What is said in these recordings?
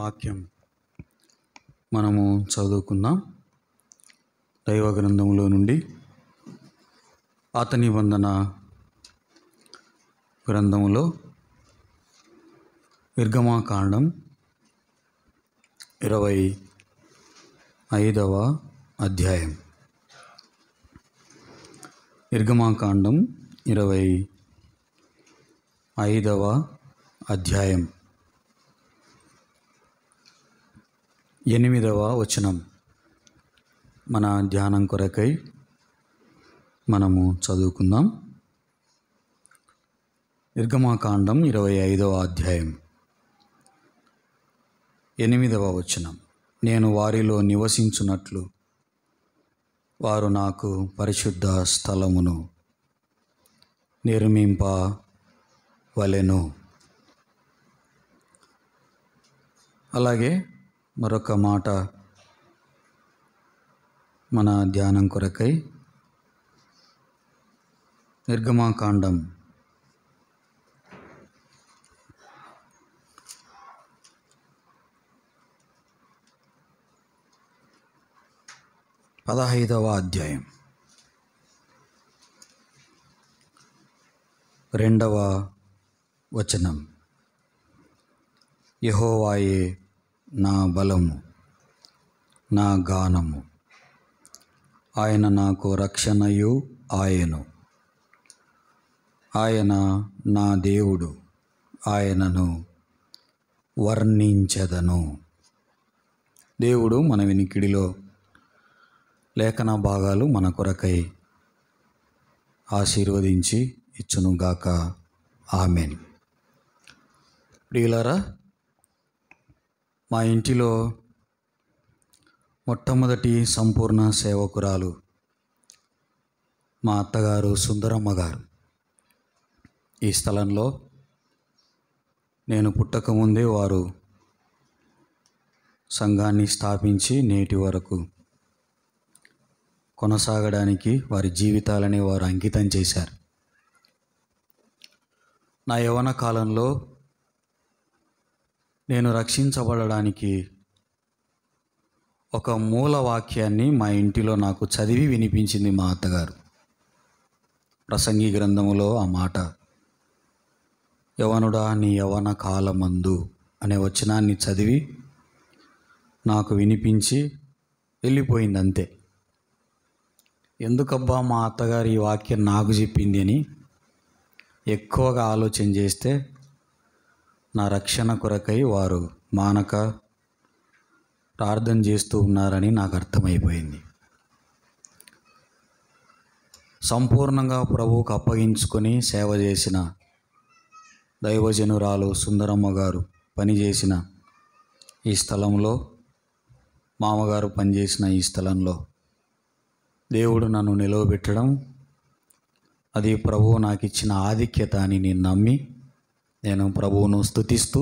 వాక్యం మనము చదువుకుందాం దైవ గ్రంథంలో నుండి అతని వందన గ్రంథంలో నిర్గమాకాండం ఇరవై ఐదవ అధ్యాయం నిర్గమాకాండం ఇరవై ఐదవ అధ్యాయం ఎనిమిదవ వచనం మన ధ్యానం కొరకై మనము చదువుకుందాం నిర్గమాకాండం ఇరవై ఐదవ అధ్యాయం ఎనిమిదవ వచనం నేను వారిలో నివసించున్నట్లు వారు నాకు పరిశుద్ధ స్థలమును నిర్మింప వలెను అలాగే మరొక మాట మన ధ్యానం కొరకై నిర్గమాకాండం పదహైదవ అధ్యాయం రెండవ వచనం యహోవాయే నా బలము నా గానము ఆయన నాకు రక్షణయు ఆయను ఆయన నా దేవుడు ఆయనను వర్ణించదను దేవుడు మన వినికిడిలో లేఖన భాగాలు మన కొరకై ఆశీర్వదించి ఇచ్చునుగాక ఆమెన్ ప్రియులారా మా ఇంటిలో మొట్టమొదటి సంపూర్ణ సేవకురాలు మా అత్తగారు సుందరమ్మ గారు ఈ స్థలంలో నేను పుట్టకముందే వారు సంఘాన్ని స్థాపించి నేటి వరకు కొనసాగడానికి వారి జీవితాలని వారు అంకితం చేశారు నా యవన కాలంలో నేను రక్షించబడడానికి ఒక మూల వాక్యాన్ని మా ఇంటిలో నాకు చదివి వినిపించింది మా అత్తగారు ప్రసంగి గ్రంథములో ఆ మాట యవనుడా నీ యవన కాలమందు అనే వచనాన్ని చదివి నాకు వినిపించి వెళ్ళిపోయింది అంతే ఎందుకబ్బా మా అత్తగారు ఈ వాక్యం నాకు చెప్పింది అని ఎక్కువగా ఆలోచన చేస్తే నా రక్షణ కొరకై వారు మానక ప్రార్థన చేస్తూ ఉన్నారని నాకు అర్థమైపోయింది సంపూర్ణంగా ప్రభువుకు అప్పగించుకొని సేవ చేసిన దైవజనురాలు సుందరమ్మ గారు పనిచేసిన ఈ స్థలంలో మామగారు పనిచేసిన ఈ స్థలంలో దేవుడు నన్ను నిలవబెట్టడం అది ప్రభువు నాకు ఇచ్చిన ఆధిక్యత అని నేను నమ్మి నేను ప్రభువును స్థుతిస్తూ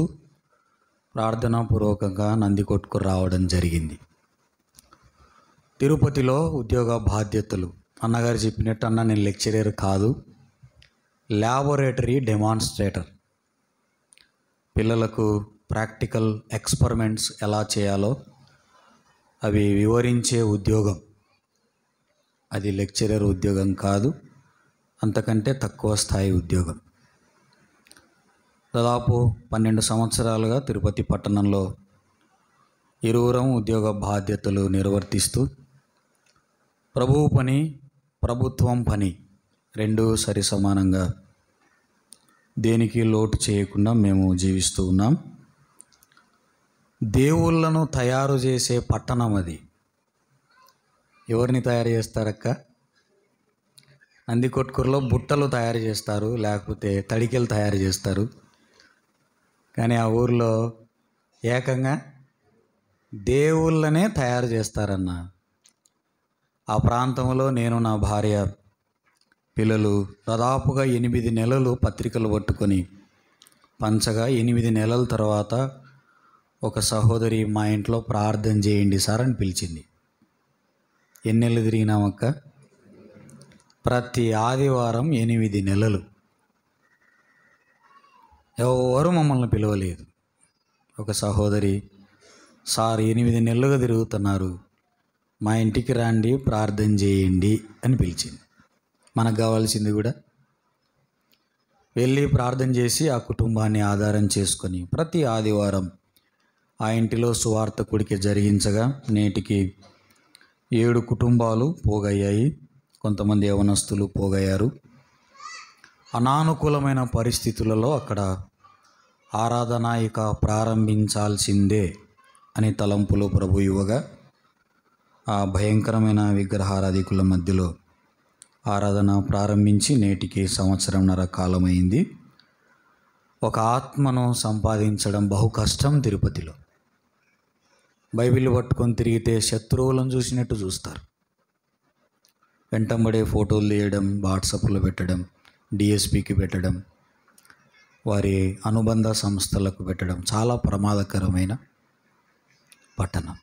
ప్రార్థనాపూర్వకంగా నంది కొట్టుకు రావడం జరిగింది తిరుపతిలో ఉద్యోగ బాధ్యతలు అన్నగారు చెప్పినట్టు అన్న నేను లెక్చరర్ కాదు ల్యాబొరేటరీ డెమాన్స్ట్రేటర్ పిల్లలకు ప్రాక్టికల్ ఎక్స్పెరిమెంట్స్ ఎలా చేయాలో అవి వివరించే ఉద్యోగం అది లెక్చరర్ ఉద్యోగం కాదు అంతకంటే తక్కువ స్థాయి ఉద్యోగం దాదాపు పన్నెండు సంవత్సరాలుగా తిరుపతి పట్టణంలో ఇరువురం ఉద్యోగ బాధ్యతలు నిర్వర్తిస్తూ ప్రభువు పని ప్రభుత్వం పని రెండు సరి సమానంగా దేనికి లోటు చేయకుండా మేము జీవిస్తూ ఉన్నాం దేవుళ్ళను తయారు చేసే పట్టణం అది ఎవరిని తయారు చేస్తారక్క నందికొట్కూరులో బుట్టలు తయారు చేస్తారు లేకపోతే తడికెలు తయారు చేస్తారు కానీ ఆ ఊర్లో ఏకంగా దేవుళ్ళనే తయారు చేస్తారన్న ఆ ప్రాంతంలో నేను నా భార్య పిల్లలు దాదాపుగా ఎనిమిది నెలలు పత్రికలు పట్టుకొని పంచగా ఎనిమిది నెలల తర్వాత ఒక సహోదరి మా ఇంట్లో ప్రార్థన చేయండి సార్ అని పిలిచింది ఎన్నెళ్ళు తిరిగినామక్క ప్రతి ఆదివారం ఎనిమిది నెలలు ఎవరు మమ్మల్ని పిలవలేదు ఒక సహోదరి సార్ ఎనిమిది నెలలుగా తిరుగుతున్నారు మా ఇంటికి రండి ప్రార్థన చేయండి అని పిలిచింది మనకు కావాల్సింది కూడా వెళ్ళి ప్రార్థన చేసి ఆ కుటుంబాన్ని ఆధారం చేసుకొని ప్రతి ఆదివారం ఆ ఇంటిలో కుడికి జరిగించగా నేటికి ఏడు కుటుంబాలు పోగయ్యాయి కొంతమంది యవనస్తులు పోగయ్యారు అనానుకూలమైన పరిస్థితులలో అక్కడ ఆరాధన ఇక ప్రారంభించాల్సిందే అని తలంపులో ప్రభు ఇవ్వగా ఆ భయంకరమైన విగ్రహారాధికుల మధ్యలో ఆరాధన ప్రారంభించి నేటికి సంవత్సరంన్నర కాలమైంది ఒక ఆత్మను సంపాదించడం బహు కష్టం తిరుపతిలో బైబిల్ పట్టుకొని తిరిగితే శత్రువులను చూసినట్టు చూస్తారు వెంటబడే ఫోటోలు తీయడం వాట్సాప్లో పెట్టడం డిఎస్పికి పెట్టడం వారి అనుబంధ సంస్థలకు పెట్టడం చాలా ప్రమాదకరమైన పట్టణం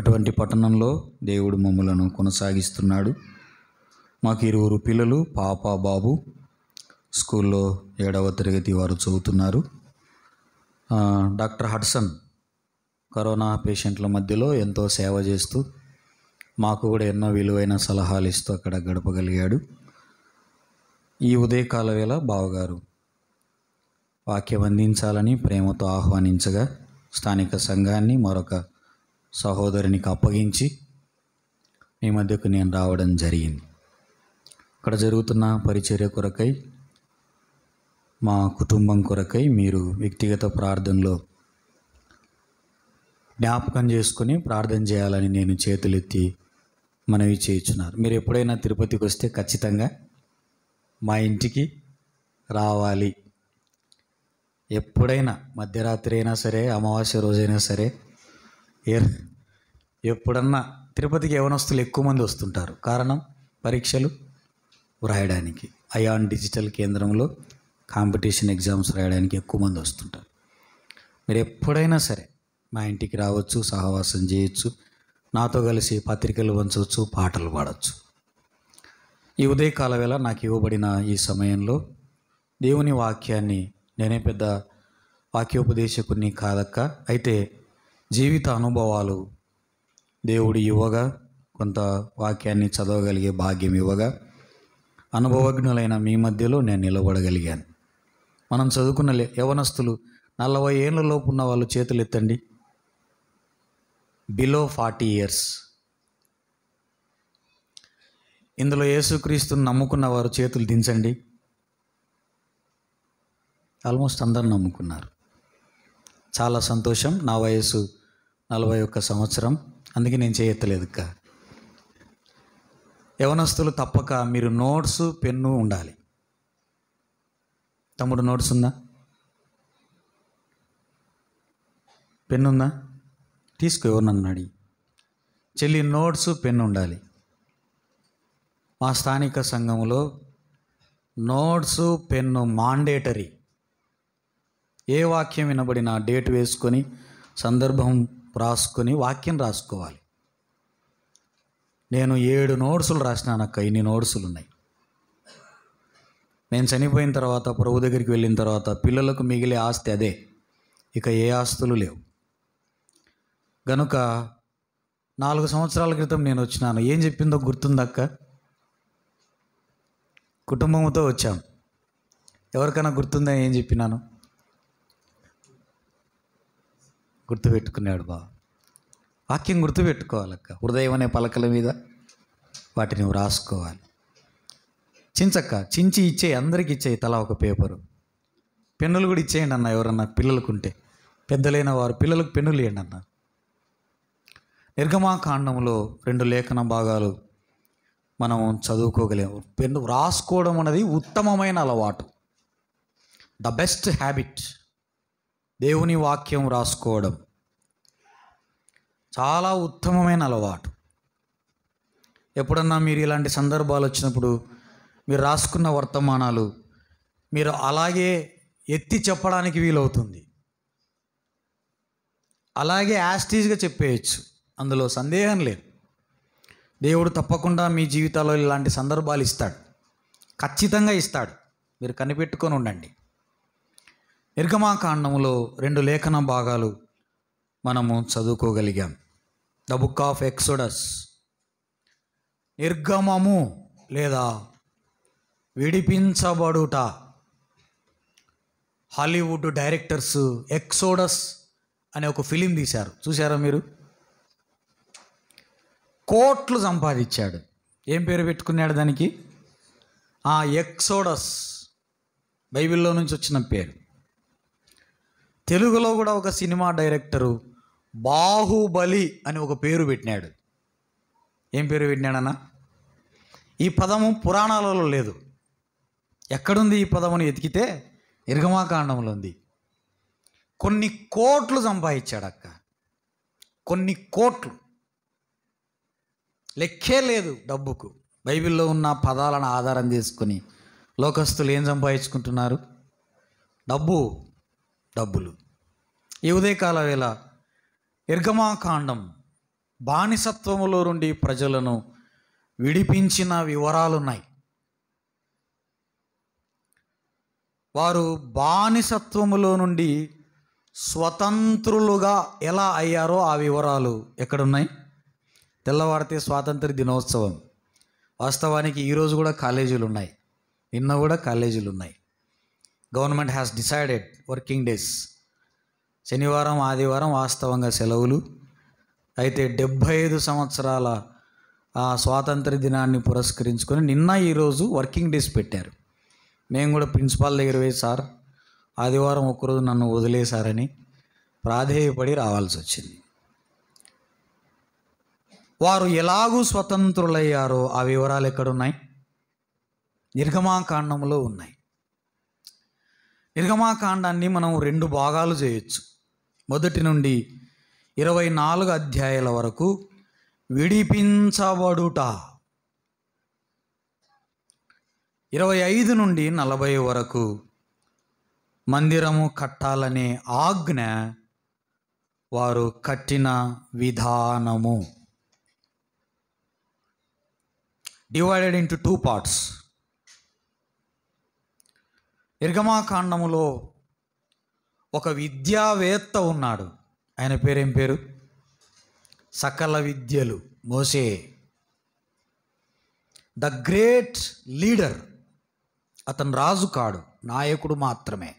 అటువంటి పట్టణంలో దేవుడు మమ్మలను కొనసాగిస్తున్నాడు మాకు ఇరువురు పిల్లలు పాప బాబు స్కూల్లో ఏడవ తరగతి వారు చదువుతున్నారు డాక్టర్ హడ్సన్ కరోనా పేషెంట్ల మధ్యలో ఎంతో సేవ చేస్తూ మాకు కూడా ఎన్నో విలువైన సలహాలు ఇస్తూ అక్కడ గడపగలిగాడు ఈ ఉదయకాల వేళ బావగారు వాక్యం అందించాలని ప్రేమతో ఆహ్వానించగా స్థానిక సంఘాన్ని మరొక సహోదరునికి అప్పగించి మీ మధ్యకు నేను రావడం జరిగింది ఇక్కడ జరుగుతున్న పరిచర్య కొరకై మా కుటుంబం కొరకై మీరు వ్యక్తిగత ప్రార్థనలో జ్ఞాపకం చేసుకుని ప్రార్థన చేయాలని నేను చేతులెత్తి మనవి చేయించున్నారు మీరు ఎప్పుడైనా తిరుపతికి వస్తే ఖచ్చితంగా మా ఇంటికి రావాలి ఎప్పుడైనా మధ్యరాత్రి అయినా సరే అమావాస్య రోజైనా సరే ఎప్పుడన్నా తిరుపతికి యవనస్తులు ఎక్కువ మంది వస్తుంటారు కారణం పరీక్షలు వ్రాయడానికి అయాన్ డిజిటల్ కేంద్రంలో కాంపిటీషన్ ఎగ్జామ్స్ రాయడానికి ఎక్కువ మంది వస్తుంటారు మీరు ఎప్పుడైనా సరే మా ఇంటికి రావచ్చు సహవాసం చేయొచ్చు నాతో కలిసి పత్రికలు పంచవచ్చు పాటలు పాడవచ్చు ఈ ఉదయకాల వేళ నాకు ఇవ్వబడిన ఈ సమయంలో దేవుని వాక్యాన్ని నేనే పెద్ద వాక్యోపదేశకుని కాదక్క అయితే జీవిత అనుభవాలు దేవుడు ఇవ్వగా కొంత వాక్యాన్ని చదవగలిగే భాగ్యం ఇవ్వగా అనుభవజ్ఞులైన మీ మధ్యలో నేను నిలబడగలిగాను మనం చదువుకున్న యవనస్తులు నలభై ఏళ్ళలోపు ఉన్న వాళ్ళు చేతులు ఎత్తండి బిలో ఫార్టీ ఇయర్స్ ఇందులో యేసుక్రీస్తుని నమ్ముకున్న వారు చేతులు దించండి ఆల్మోస్ట్ అందరు నమ్ముకున్నారు చాలా సంతోషం నా వయసు నలభై ఒక్క సంవత్సరం అందుకే నేను చేయెత్తలేదు కా యవనస్తులు తప్పక మీరు నోట్స్ పెన్ను ఉండాలి తమ్ముడు నోట్స్ ఉందా పెన్నుందా తీసుకో ఎవరు నన్ను అడిగి చెల్లి నోట్స్ పెన్ను ఉండాలి మా స్థానిక సంఘంలో నోట్స్ పెన్ను మాండేటరీ ఏ వాక్యం వినబడిన డేట్ వేసుకొని సందర్భం రాసుకొని వాక్యం రాసుకోవాలి నేను ఏడు నోట్సులు రాసినానక్క ఇన్ని నోట్సులు ఉన్నాయి నేను చనిపోయిన తర్వాత ప్రభు దగ్గరికి వెళ్ళిన తర్వాత పిల్లలకు మిగిలే ఆస్తి అదే ఇక ఏ ఆస్తులు లేవు గనుక నాలుగు సంవత్సరాల క్రితం నేను వచ్చినాను ఏం చెప్పిందో గుర్తుందక్క కుటుంబంతో వచ్చాం ఎవరికైనా గుర్తుందా ఏం చెప్పినాను గుర్తుపెట్టుకున్నాడు బా వాక్యం గుర్తుపెట్టుకోవాలక్క హృదయం అనే పలకల మీద వాటిని వ్రాసుకోవాలి చించక్క చించి ఇచ్చే అందరికి ఇచ్చేయి తలా ఒక పేపరు పెన్నులు కూడా ఇచ్చేయండి అన్న ఎవరన్నా పిల్లలకుంటే పెద్దలైన వారు పిల్లలకు పెన్నులు ఇవ్వండి అన్న నిర్గమాకాండంలో రెండు లేఖన భాగాలు మనం చదువుకోగలేము పెన్ను వ్రాసుకోవడం అనేది ఉత్తమమైన అలవాటు ద బెస్ట్ హ్యాబిట్ దేవుని వాక్యం రాసుకోవడం చాలా ఉత్తమమైన అలవాటు ఎప్పుడన్నా మీరు ఇలాంటి సందర్భాలు వచ్చినప్పుడు మీరు రాసుకున్న వర్తమానాలు మీరు అలాగే ఎత్తి చెప్పడానికి వీలవుతుంది అలాగే యాస్టీజ్గా చెప్పేయచ్చు అందులో సందేహం లేదు దేవుడు తప్పకుండా మీ జీవితాల్లో ఇలాంటి సందర్భాలు ఇస్తాడు ఖచ్చితంగా ఇస్తాడు మీరు కనిపెట్టుకొని ఉండండి నిర్గమాకాండంలో రెండు లేఖన భాగాలు మనము చదువుకోగలిగాం ద బుక్ ఆఫ్ ఎక్సోడస్ నిర్గమము లేదా విడిపించబడుట హాలీవుడ్ డైరెక్టర్స్ ఎక్సోడస్ అనే ఒక ఫిలిం తీశారు చూసారా మీరు కోట్లు సంపాదించాడు ఏం పేరు పెట్టుకున్నాడు దానికి ఆ ఎక్సోడస్ బైబిల్లో నుంచి వచ్చిన పేరు తెలుగులో కూడా ఒక సినిమా డైరెక్టరు బాహుబలి అని ఒక పేరు పెట్టినాడు ఏం పేరు పెట్టినాడన్నా ఈ పదము పురాణాలలో లేదు ఎక్కడుంది ఈ పదమును ఎతికితే నిర్గమాకాండంలో ఉంది కొన్ని కోట్లు సంపాదించాడు అక్క కొన్ని కోట్లు లెక్కే లేదు డబ్బుకు బైబిల్లో ఉన్న పదాలను ఆధారం చేసుకుని లోకస్తులు ఏం సంపాదించుకుంటున్నారు డబ్బు డబ్బులు ఈ ఉదయకాల వేళ ఇర్గమాకాండం బానిసత్వములో నుండి ప్రజలను విడిపించిన వివరాలున్నాయి వారు బానిసత్వములో నుండి స్వతంత్రులుగా ఎలా అయ్యారో ఆ వివరాలు ఎక్కడున్నాయి తెల్లవారితే స్వాతంత్ర దినోత్సవం వాస్తవానికి ఈరోజు కూడా కాలేజీలు ఉన్నాయి నిన్న కూడా కాలేజీలు ఉన్నాయి government has decided working days శనివారం ఆదివారం వాస్తవంగా సెలవులు అయితే డెబ్భై ఐదు సంవత్సరాల స్వాతంత్ర దినాన్ని పురస్కరించుకొని నిన్న ఈరోజు వర్కింగ్ డేస్ పెట్టారు మేము కూడా ప్రిన్సిపాల్ దగ్గర పోయి సార్ ఆదివారం ఒకరోజు నన్ను వదిలేశారని ప్రాధేయపడి రావాల్సి వచ్చింది వారు ఎలాగూ స్వతంత్రులయ్యారో ఆ వివరాలు ఎక్కడున్నాయి నిర్గమాకాండంలో ఉన్నాయి నిర్గమాకాండాన్ని మనం రెండు భాగాలు చేయొచ్చు మొదటి నుండి ఇరవై నాలుగు అధ్యాయాల వరకు విడిపించబడుట ఇరవై ఐదు నుండి నలభై వరకు మందిరము కట్టాలనే ఆజ్ఞ వారు కట్టిన విధానము డివైడెడ్ ఇంటూ టూ పార్ట్స్ నిర్గమాకాండములో ఒక విద్యావేత్త ఉన్నాడు ఆయన పేరేం పేరు సకల విద్యలు మోసే ద గ్రేట్ లీడర్ అతను రాజు కాడు నాయకుడు మాత్రమే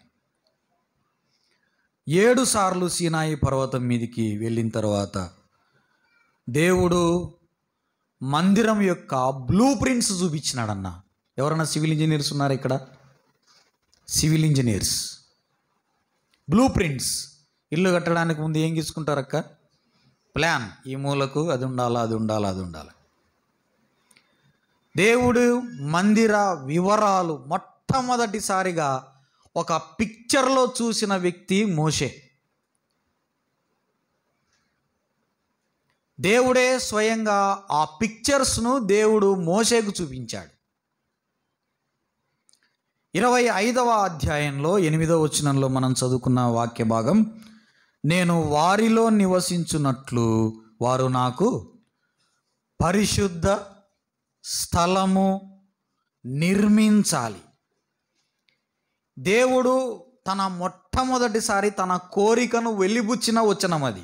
ఏడు సార్లు సీనాయి పర్వతం మీదికి వెళ్ళిన తర్వాత దేవుడు మందిరం యొక్క బ్లూ ప్రింట్స్ చూపించినాడన్న ఎవరైనా సివిల్ ఇంజనీర్స్ ఉన్నారు ఇక్కడ సివిల్ ఇంజనీర్స్ బ్లూ ప్రింట్స్ ఇల్లు కట్టడానికి ముందు ఏం తీసుకుంటారక్క ప్లాన్ ఈ మూలకు అది ఉండాలా అది ఉండాలా అది ఉండాలి దేవుడు మందిర వివరాలు మొట్టమొదటిసారిగా ఒక పిక్చర్లో చూసిన వ్యక్తి మోషే దేవుడే స్వయంగా ఆ పిక్చర్స్ను దేవుడు మోసేకు చూపించాడు ఇరవై ఐదవ అధ్యాయంలో ఎనిమిదవ వచనంలో మనం చదువుకున్న వాక్య భాగం నేను వారిలో నివసించున్నట్లు వారు నాకు పరిశుద్ధ స్థలము నిర్మించాలి దేవుడు తన మొట్టమొదటిసారి తన కోరికను వెలిబుచ్చిన వచనం అది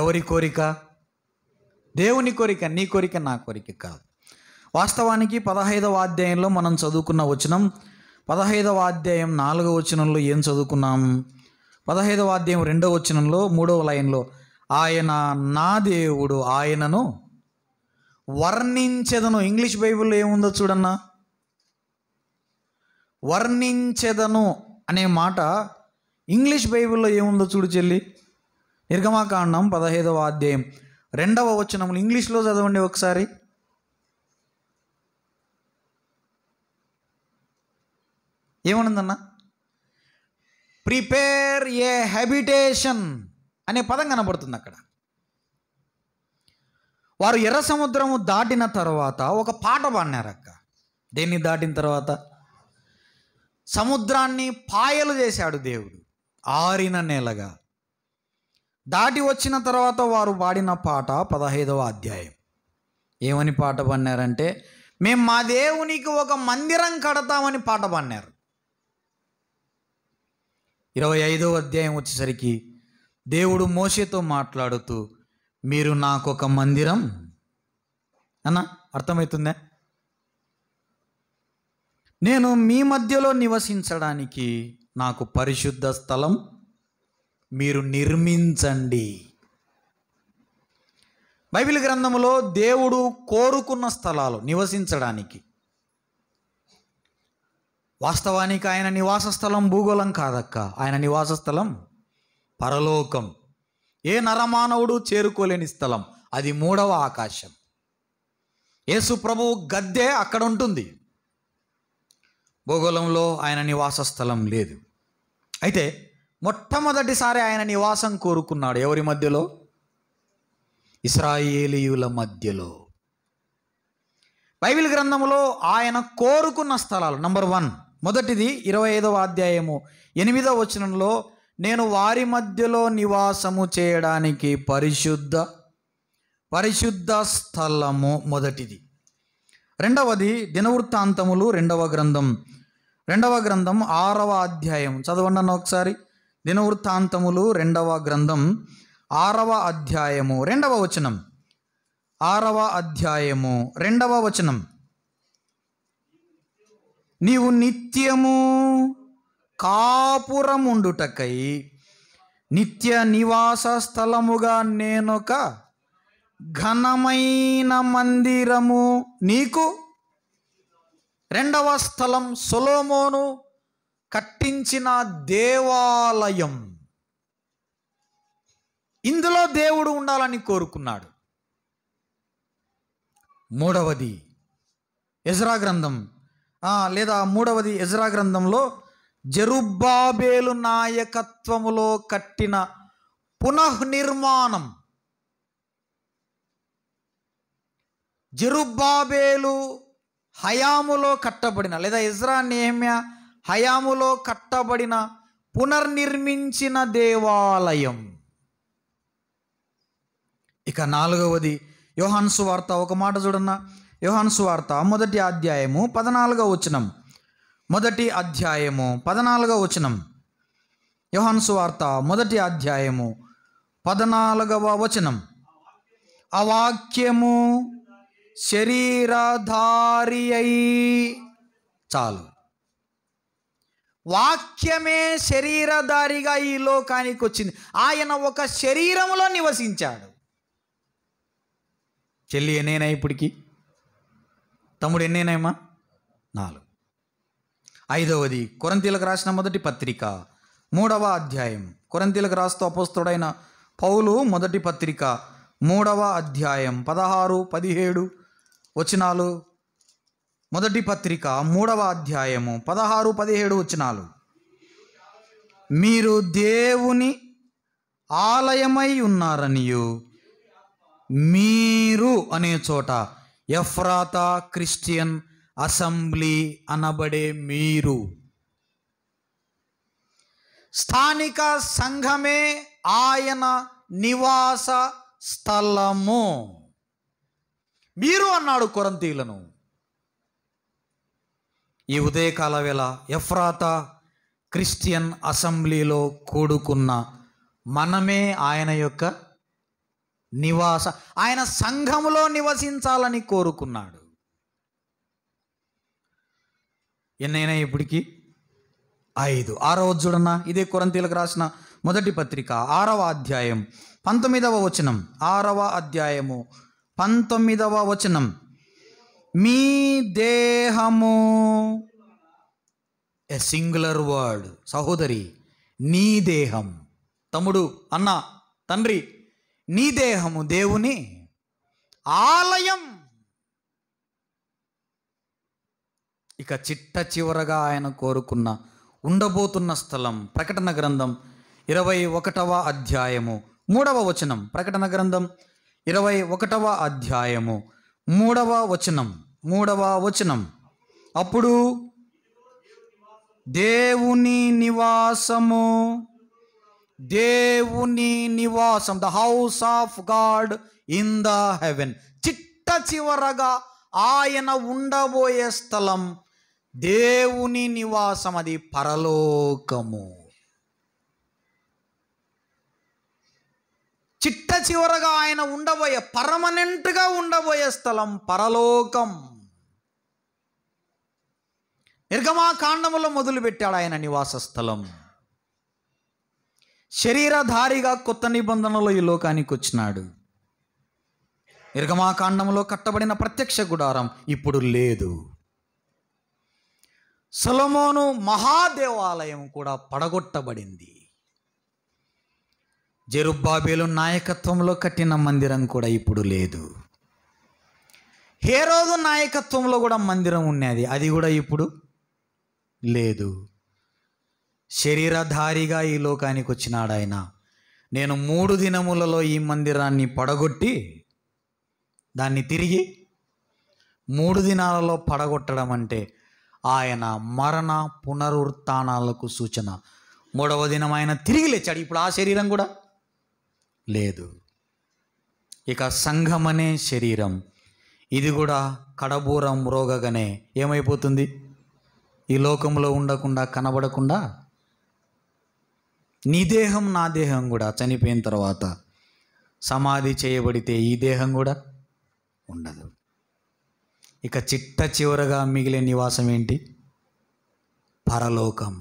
ఎవరి కోరిక దేవుని కోరిక నీ కోరిక నా కోరిక కాదు వాస్తవానికి పదహైదవ అధ్యాయంలో మనం చదువుకున్న వచనం పదహైదవ అధ్యాయం నాలుగవ వచనంలో ఏం చదువుకున్నాం పదహైదవ అధ్యాయం రెండవ వచనంలో మూడవ లైన్లో ఆయన నా దేవుడు ఆయనను వర్ణించదను ఇంగ్లీష్ బైబిల్లో ఏముందో చూడన్నా వర్ణించదను అనే మాట ఇంగ్లీష్ బైబిల్లో ఏముందో చూడు చెల్లి నిర్గమాకాండం పదహైదవ అధ్యాయం రెండవ వచనములు ఇంగ్లీష్లో చదవండి ఒకసారి ఏమనుందన్న ప్రిపేర్ ఏ హ్యాబిటేషన్ అనే పదం కనబడుతుంది అక్కడ వారు ఎర్ర సముద్రము దాటిన తర్వాత ఒక పాట పాడినారు అక్క దేన్ని దాటిన తర్వాత సముద్రాన్ని పాయలు చేశాడు దేవుడు ఆరిన నేలగా దాటి వచ్చిన తర్వాత వారు పాడిన పాట పదహైదవ అధ్యాయం ఏమని పాట పడినారంటే మేము మా దేవునికి ఒక మందిరం కడతామని పాట పడినారు ఇరవై ఐదవ అధ్యాయం వచ్చేసరికి దేవుడు మోసతో మాట్లాడుతూ మీరు నాకు ఒక మందిరం అన్న అర్థమవుతుందా నేను మీ మధ్యలో నివసించడానికి నాకు పరిశుద్ధ స్థలం మీరు నిర్మించండి బైబిల్ గ్రంథంలో దేవుడు కోరుకున్న స్థలాలు నివసించడానికి వాస్తవానికి ఆయన నివాస స్థలం భూగోళం కాదక్క ఆయన నివాస స్థలం పరలోకం ఏ నరమానవుడు చేరుకోలేని స్థలం అది మూడవ ఆకాశం యేసు ప్రభు గద్దె అక్కడ ఉంటుంది భూగోళంలో ఆయన నివాస స్థలం లేదు అయితే మొట్టమొదటిసారి ఆయన నివాసం కోరుకున్నాడు ఎవరి మధ్యలో ఇస్రాయేలీయుల మధ్యలో బైబిల్ గ్రంథంలో ఆయన కోరుకున్న స్థలాలు నంబర్ వన్ మొదటిది ఇరవై ఐదవ అధ్యాయము ఎనిమిదవ వచనంలో నేను వారి మధ్యలో నివాసము చేయడానికి పరిశుద్ధ పరిశుద్ధ స్థలము మొదటిది రెండవది దినవృత్తాంతములు రెండవ గ్రంథం రెండవ గ్రంథం ఆరవ అధ్యాయం చదవండి అన్న ఒకసారి దినవృత్తాంతములు రెండవ గ్రంథం ఆరవ అధ్యాయము రెండవ వచనం ఆరవ అధ్యాయము రెండవ వచనం నీవు నిత్యము కాపురముండుటకై నిత్య నివాస స్థలముగా నేనొక ఘనమైన మందిరము నీకు రెండవ స్థలం సొలోమోను కట్టించిన దేవాలయం ఇందులో దేవుడు ఉండాలని కోరుకున్నాడు మూడవది ఎజ్రా గ్రంథం లేదా మూడవది ఎజ్రా గ్రంథంలో జరుబ్బాబేలు నాయకత్వములో కట్టిన పునఃనిర్మాణం జరుబ్బాబేలు హయాములో కట్టబడిన లేదా ఇజ్రా నేహమ్య హయాములో కట్టబడిన పునర్నిర్మించిన దేవాలయం ఇక నాలుగవది యోహాన్సు వార్త ఒక మాట చూడన్న యోహాన్సు వార్త మొదటి అధ్యాయము పదనాలుగో వచనం మొదటి అధ్యాయము పదనాలుగో వచనం యోహాన్సు వార్త మొదటి అధ్యాయము పదనాలుగవ వచనం అవాక్యము శరీరధారి అయి చాలు వాక్యమే శరీరధారిగా ఈ లోకానికి వచ్చింది ఆయన ఒక శరీరంలో నివసించాడు చెల్లి ఎన్నైనా ఇప్పటికి తమ్ముడు ఎన్నైనాయమ్మా నాలుగు ఐదవది కొరంతీలకు రాసిన మొదటి పత్రిక మూడవ అధ్యాయం కొరంతీలకు రాస్తూ అపోస్తుడైన పౌలు మొదటి పత్రిక మూడవ అధ్యాయం పదహారు పదిహేడు వచనాలు మొదటి పత్రిక మూడవ అధ్యాయము పదహారు పదిహేడు వచనాలు మీరు దేవుని ఆలయమై ఉన్నారనియు మీరు అనే చోట ఎఫ్రాత క్రిస్టియన్ అసెంబ్లీ అనబడే మీరు స్థానిక సంఘమే ఆయన నివాస స్థలము మీరు అన్నాడు కొరంతీలను ఈ ఉదయకాల వేళ ఎఫ్రాతా క్రిస్టియన్ అసెంబ్లీలో కూడుకున్న మనమే ఆయన యొక్క నివాస ఆయన సంఘములో నివసించాలని కోరుకున్నాడు ఎన్నైనా ఇప్పటికీ ఐదు ఆరవ చూడన్న ఇదే కొరంతీలకు రాసిన మొదటి పత్రిక ఆరవ అధ్యాయం పంతొమ్మిదవ వచనం ఆరవ అధ్యాయము పంతొమ్మిదవ వచనం మీ దేహము ఎ సింగులర్ వర్డ్ సహోదరి నీ దేహం తమ్ముడు అన్న తండ్రి నీ దేహము దేవుని ఆలయం ఇక చిట్ట చివరగా ఆయన కోరుకున్న ఉండబోతున్న స్థలం ప్రకటన గ్రంథం ఇరవై ఒకటవ అధ్యాయము మూడవ వచనం ప్రకటన గ్రంథం ఇరవై ఒకటవ అధ్యాయము మూడవ వచనం మూడవ వచనం అప్పుడు దేవుని నివాసము దేవుని నివాసం the house of God in the heaven చిట్ట చివరగా ఆయన ఉండబోయే స్థలం దేవుని నివాసం అది పరలోకము చిట్ట చివరగా ఆయన ఉండబోయే పర్మనెంట్గా ఉండబోయే స్థలం పరలోకం నిర్గమాకాండములో మొదలుపెట్టాడు ఆయన నివాస స్థలం శరీరధారిగా కొత్త నిబంధనలో ఈ లోకానికి వచ్చినాడు నిర్గమాకాండంలో కట్టబడిన ప్రత్యక్ష గుడారం ఇప్పుడు లేదు సొలమోను మహాదేవాలయం కూడా పడగొట్టబడింది జెరుబ్బాబేలు నాయకత్వంలో కట్టిన మందిరం కూడా ఇప్పుడు లేదు హేరోదు నాయకత్వంలో కూడా మందిరం ఉన్నది అది కూడా ఇప్పుడు లేదు శరీరధారిగా ఈ లోకానికి వచ్చినాడు ఆయన నేను మూడు దినములలో ఈ మందిరాన్ని పడగొట్టి దాన్ని తిరిగి మూడు దినాలలో పడగొట్టడం అంటే ఆయన మరణ పునరుత్నాలకు సూచన మూడవ దినం ఆయన తిరిగి లేచాడు ఇప్పుడు ఆ శరీరం కూడా లేదు ఇక సంఘమనే శరీరం ఇది కూడా కడబూరం రోగగానే ఏమైపోతుంది ఈ లోకంలో ఉండకుండా కనబడకుండా నీ దేహం నా దేహం కూడా చనిపోయిన తర్వాత సమాధి చేయబడితే ఈ దేహం కూడా ఉండదు ఇక చిట్ట చివరగా మిగిలే నివాసం ఏంటి పరలోకం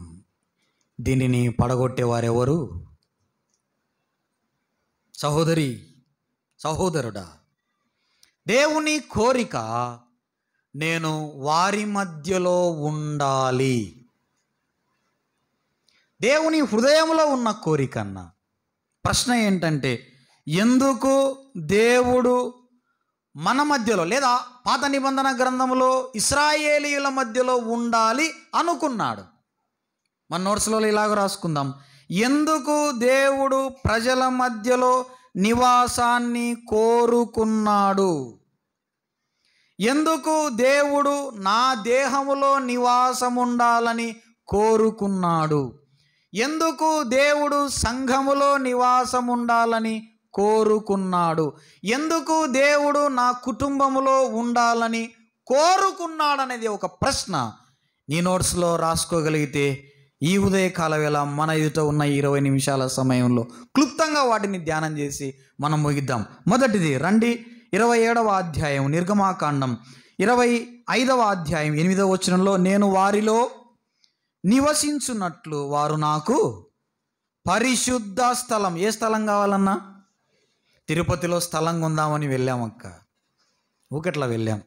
దీనిని పడగొట్టేవారెవరు సహోదరి సహోదరుడా దేవుని కోరిక నేను వారి మధ్యలో ఉండాలి దేవుని హృదయంలో ఉన్న కోరికన్న ప్రశ్న ఏంటంటే ఎందుకు దేవుడు మన మధ్యలో లేదా పాత నిబంధన గ్రంథంలో ఇస్రాయేలీయుల మధ్యలో ఉండాలి అనుకున్నాడు మన నోట్స్లో ఇలాగ రాసుకుందాం ఎందుకు దేవుడు ప్రజల మధ్యలో నివాసాన్ని కోరుకున్నాడు ఎందుకు దేవుడు నా దేహములో నివాసముండాలని కోరుకున్నాడు ఎందుకు దేవుడు సంఘములో నివాసముండాలని కోరుకున్నాడు ఎందుకు దేవుడు నా కుటుంబంలో ఉండాలని కోరుకున్నాడనేది ఒక ప్రశ్న నీ నోట్స్లో రాసుకోగలిగితే ఈ ఉదయకాల వేళ మన ఎదుట ఉన్న ఇరవై నిమిషాల సమయంలో క్లుప్తంగా వాటిని ధ్యానం చేసి మనం ముగిద్దాం మొదటిది రండి ఇరవై ఏడవ అధ్యాయం నిర్గమాకాండం ఇరవై ఐదవ అధ్యాయం ఎనిమిదవ వచనంలో నేను వారిలో నివసించున్నట్లు వారు నాకు పరిశుద్ధ స్థలం ఏ స్థలం కావాలన్నా తిరుపతిలో స్థలం కొందామని వెళ్ళామక్క ఒకట్లా వెళ్ళాం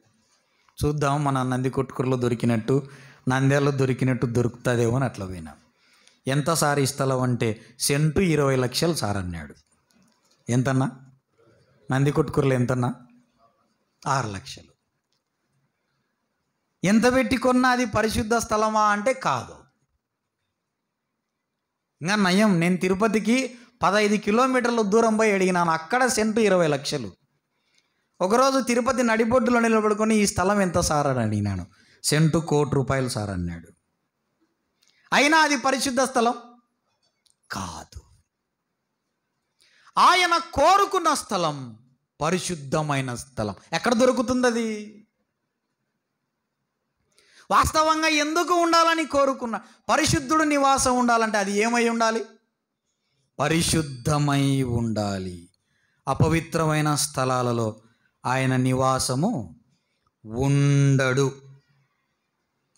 చూద్దాం మన నంది కొట్టుకుర్లో దొరికినట్టు నంద్యాలలో దొరికినట్టు దొరుకుతుందేమో అని అట్లా పోయినా ఎంత సార్ ఇస్తలం అంటే సెంటు ఇరవై లక్షలు సార్ అన్నాడు ఎంతన్నా నంది కొట్టుకూరలో ఎంతన్నా ఆరు లక్షలు ఎంత పెట్టి కొన్నా అది పరిశుద్ధ స్థలమా అంటే కాదు ఇంకా నయం నేను తిరుపతికి పదహైదు కిలోమీటర్ల దూరం పోయి అడిగినాను అక్కడ సెంటు ఇరవై లక్షలు ఒకరోజు తిరుపతి నడిబొడ్డులో నిలబడుకొని ఈ స్థలం ఎంత సార్ అని అడిగినాను సెంటు కోటి రూపాయలు సార్ అన్నాడు అయినా అది పరిశుద్ధ స్థలం కాదు ఆయన కోరుకున్న స్థలం పరిశుద్ధమైన స్థలం ఎక్కడ దొరుకుతుంది అది వాస్తవంగా ఎందుకు ఉండాలని కోరుకున్న పరిశుద్ధుడు నివాసం ఉండాలంటే అది ఏమై ఉండాలి పరిశుద్ధమై ఉండాలి అపవిత్రమైన స్థలాలలో ఆయన నివాసము ఉండడు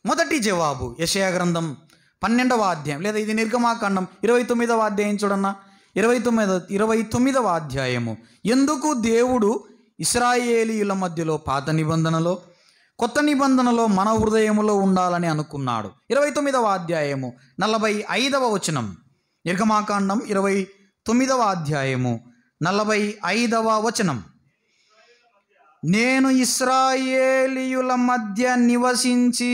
మొదటి జవాబు యశయా గ్రంథం పన్నెండవ అధ్యాయం లేదా ఇది నిర్గమాకాండం ఇరవై తొమ్మిదవ అధ్యాయం చూడన్న ఇరవై తొమ్మిదవ ఇరవై తొమ్మిదవ అధ్యాయము ఎందుకు దేవుడు ఇస్రాయేలీయుల మధ్యలో పాత నిబంధనలో కొత్త నిబంధనలో మన హృదయములో ఉండాలని అనుకున్నాడు ఇరవై తొమ్మిదవ అధ్యాయము నలభై ఐదవ వచనం నిర్గమాకాండం ఇరవై తొమ్మిదవ అధ్యాయము నలభై ఐదవ వచనం నేను ఇస్రాయేలీయుల మధ్య నివసించి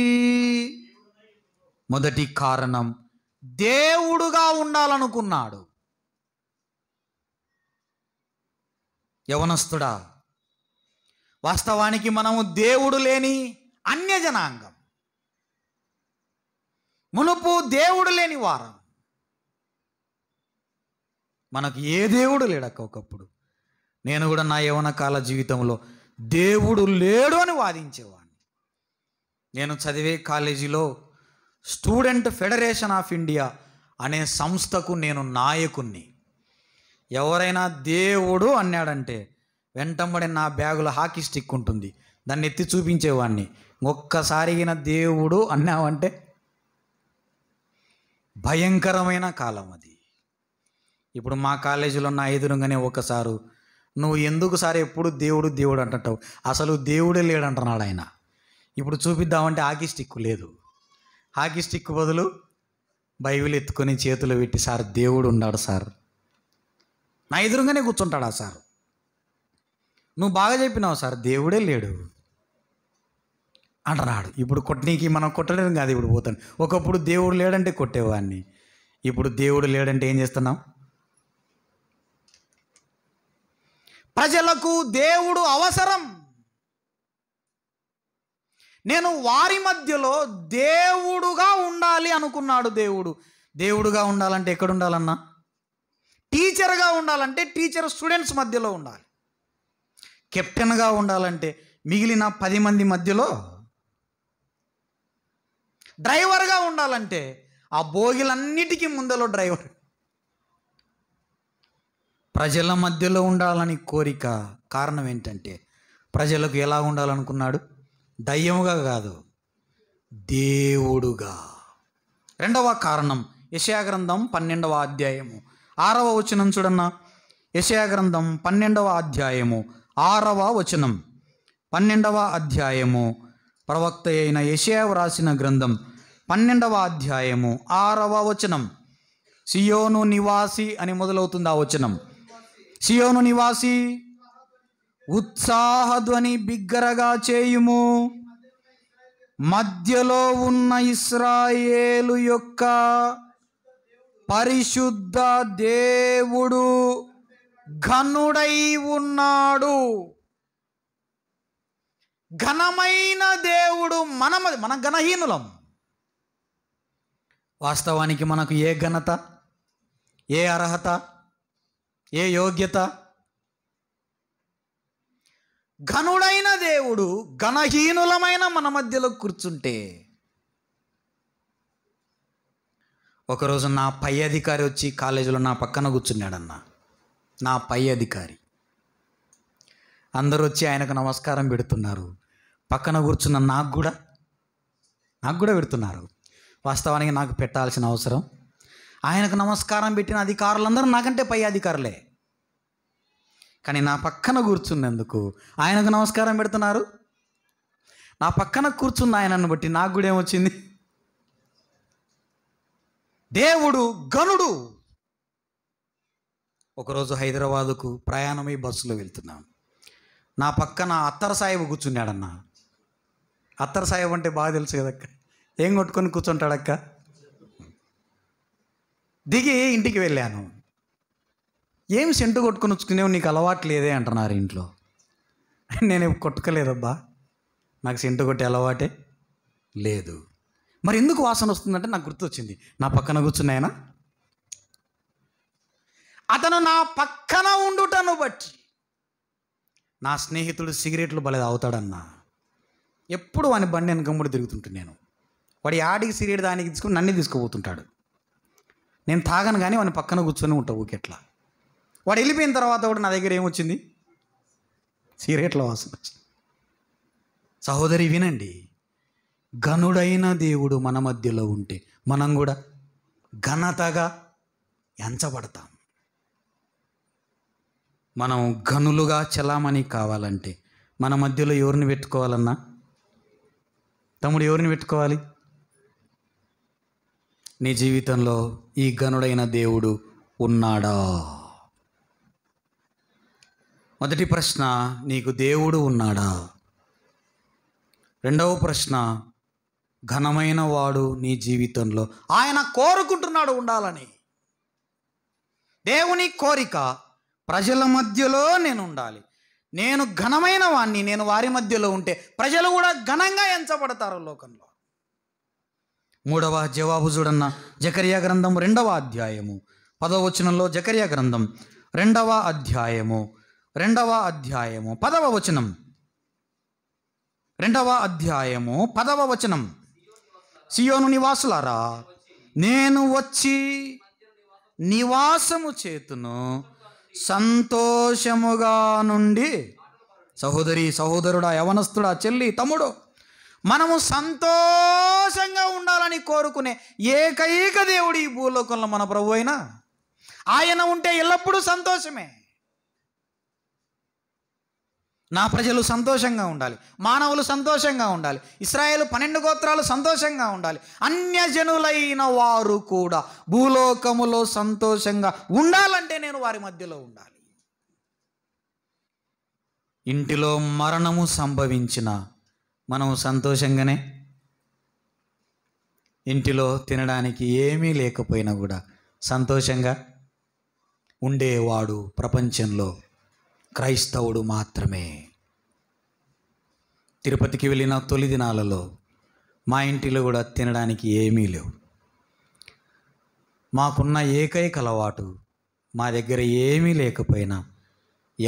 మొదటి కారణం దేవుడుగా ఉండాలనుకున్నాడు యవనస్తుడా వాస్తవానికి మనము దేవుడు లేని అన్యజనాంగం మునుపు దేవుడు లేని వారం మనకు ఏ దేవుడు లేడక్క ఒకప్పుడు నేను కూడా నా యవన కాల జీవితంలో దేవుడు లేడు అని వాదించేవాడిని నేను చదివే కాలేజీలో స్టూడెంట్ ఫెడరేషన్ ఆఫ్ ఇండియా అనే సంస్థకు నేను నాయకుణ్ణి ఎవరైనా దేవుడు అన్నాడంటే వెంటబడి నా బ్యాగులో హాకీ స్టిక్ ఉంటుంది దాన్ని ఎత్తి చూపించేవాడిని ఒక్కసారిగిన దేవుడు అన్నావంటే భయంకరమైన కాలం అది ఇప్పుడు మా కాలేజీలో నా ఎదురుగానే ఒకసారి నువ్వు ఎందుకు సార్ ఎప్పుడు దేవుడు దేవుడు అంటుంటావు అసలు దేవుడే లేడంటున్నాడు ఆయన ఇప్పుడు చూపిద్దామంటే హాకీ స్టిక్ లేదు హాకీ స్టిక్ బదులు బైబిల్ ఎత్తుకొని చేతులు పెట్టి సార్ దేవుడు ఉన్నాడు సార్ నా ఎదురుగానే కూర్చుంటాడా సార్ నువ్వు బాగా చెప్పినావు సార్ దేవుడే లేడు అంటున్నాడు ఇప్పుడు కొట్టనీకి మనం కొట్టలేదు కాదు ఇప్పుడు పోతాను ఒకప్పుడు దేవుడు లేడంటే కొట్టేవాడిని ఇప్పుడు దేవుడు లేడంటే ఏం చేస్తున్నావు ప్రజలకు దేవుడు అవసరం నేను వారి మధ్యలో దేవుడుగా ఉండాలి అనుకున్నాడు దేవుడు దేవుడుగా ఉండాలంటే ఎక్కడ ఉండాలన్నా టీచర్గా ఉండాలంటే టీచర్ స్టూడెంట్స్ మధ్యలో ఉండాలి కెప్టెన్గా ఉండాలంటే మిగిలిన పది మంది మధ్యలో డ్రైవర్గా ఉండాలంటే ఆ భోగిలన్నిటికీ ముందలో డ్రైవర్ ప్రజల మధ్యలో ఉండాలని కోరిక కారణం ఏంటంటే ప్రజలకు ఎలా ఉండాలనుకున్నాడు దయ్యముగా కాదు దేవుడుగా రెండవ కారణం యశాగ్రంథం పన్నెండవ అధ్యాయము ఆరవ వచనం చూడన్న యశాగ్రంథం పన్నెండవ అధ్యాయము ఆరవ వచనం పన్నెండవ అధ్యాయము ప్రవక్త అయిన యశయా వ్రాసిన గ్రంథం పన్నెండవ అధ్యాయము ఆరవ వచనం సియోను నివాసి అని మొదలవుతుంది ఆ వచనం సియోను నివాసి ఉత్సాహధ్వని బిగ్గరగా చేయుము మధ్యలో ఉన్న ఇస్రాయేలు యొక్క పరిశుద్ధ దేవుడు ఘనుడై ఉన్నాడు ఘనమైన దేవుడు మన మన ఘనహీనులం వాస్తవానికి మనకు ఏ ఘనత ఏ అర్హత ఏ యోగ్యత ఘనుడైన దేవుడు ఘనహీనులమైన మన మధ్యలో కూర్చుంటే ఒకరోజు నా పై అధికారి వచ్చి కాలేజీలో నా పక్కన కూర్చున్నాడన్న నా పై అధికారి అందరూ వచ్చి ఆయనకు నమస్కారం పెడుతున్నారు పక్కన కూర్చున్న నాకు కూడా నాకు కూడా పెడుతున్నారు వాస్తవానికి నాకు పెట్టాల్సిన అవసరం ఆయనకు నమస్కారం పెట్టిన అధికారులందరూ నాకంటే పై అధికారులే కానీ నా పక్కన కూర్చున్నందుకు ఆయనకు నమస్కారం పెడుతున్నారు నా పక్కన కూర్చున్న ఆయనను బట్టి నాకు కూడా ఏమొచ్చింది దేవుడు గనుడు ఒకరోజు హైదరాబాదుకు ప్రయాణమై బస్సులో వెళ్తున్నాం నా పక్కన అత్తర సాహెబ్ కూర్చున్నాడన్న అత్తర సాహెబ్ అంటే బాగా తెలుసు కదక్క ఏం కొట్టుకొని కూర్చుంటాడక్క దిగి ఇంటికి వెళ్ళాను ఏం సెంటు కొట్టుకుని వచ్చుకునేవి నీకు అలవాటు లేదే అంటున్నారు ఇంట్లో నేను కొట్టుకోలేదబ్బా నాకు సెంటు కొట్టే అలవాటే లేదు మరి ఎందుకు వాసన వస్తుందంటే నాకు గుర్తొచ్చింది నా పక్కన కూర్చున్నాయనా అతను నా పక్కన ఉండుటను బట్టి నా స్నేహితుడు సిగరెట్లు బలే అవుతాడన్నా ఎప్పుడు వాని బండి వెనకంబడి తిరుగుతుంటు నేను వాడి ఆడికి సిగరెట్ దానికి తీసుకుని నన్నే తీసుకుపోతుంటాడు నేను తాగను కానీ వాడిని పక్కన కూర్చొని ఉంటావు ఊకెట్లా వాడు వెళ్ళిపోయిన తర్వాత కూడా నా దగ్గర ఏమొచ్చింది సిగరెట్ల వాసన సహోదరి వినండి గనుడైన దేవుడు మన మధ్యలో ఉంటే మనం కూడా ఘనతగా ఎంచబడతాం మనం గనులుగా చలామణి కావాలంటే మన మధ్యలో ఎవరిని పెట్టుకోవాలన్నా తమ్ముడు ఎవరిని పెట్టుకోవాలి నీ జీవితంలో ఈ గనుడైన దేవుడు ఉన్నాడా మొదటి ప్రశ్న నీకు దేవుడు ఉన్నాడా రెండవ ప్రశ్న ఘనమైన వాడు నీ జీవితంలో ఆయన కోరుకుంటున్నాడు ఉండాలని దేవుని కోరిక ప్రజల మధ్యలో నేను ఉండాలి నేను ఘనమైన వాణ్ణి నేను వారి మధ్యలో ఉంటే ప్రజలు కూడా ఘనంగా ఎంచబడతారు లోకంలో మూడవ జవాబు చూడన్న జకర్యా గ్రంథం రెండవ అధ్యాయము పదవ వచనంలో జకర్యా గ్రంథం రెండవ అధ్యాయము రెండవ అధ్యాయము పదవ వచనం రెండవ అధ్యాయము పదవ వచనం సియోను నివాసులారా నేను వచ్చి నివాసము చేతును సంతోషముగా నుండి సహోదరి సహోదరుడా యవనస్తుడా చెల్లి తమ్ముడు మనము సంతోషంగా ఉండాలని కోరుకునే ఏకైక దేవుడు ఈ భూలోకంలో మన ప్రభు అయినా ఆయన ఉంటే ఎల్లప్పుడూ సంతోషమే నా ప్రజలు సంతోషంగా ఉండాలి మానవులు సంతోషంగా ఉండాలి ఇస్రాయేల్ పన్నెండు గోత్రాలు సంతోషంగా ఉండాలి అన్యజనులైన వారు కూడా భూలోకములో సంతోషంగా ఉండాలంటే నేను వారి మధ్యలో ఉండాలి ఇంటిలో మరణము సంభవించిన మనం సంతోషంగానే ఇంటిలో తినడానికి ఏమీ లేకపోయినా కూడా సంతోషంగా ఉండేవాడు ప్రపంచంలో క్రైస్తవుడు మాత్రమే తిరుపతికి వెళ్ళిన తొలి దినాలలో మా ఇంటిలో కూడా తినడానికి ఏమీ లేవు మాకున్న ఏకైక అలవాటు మా దగ్గర ఏమీ లేకపోయినా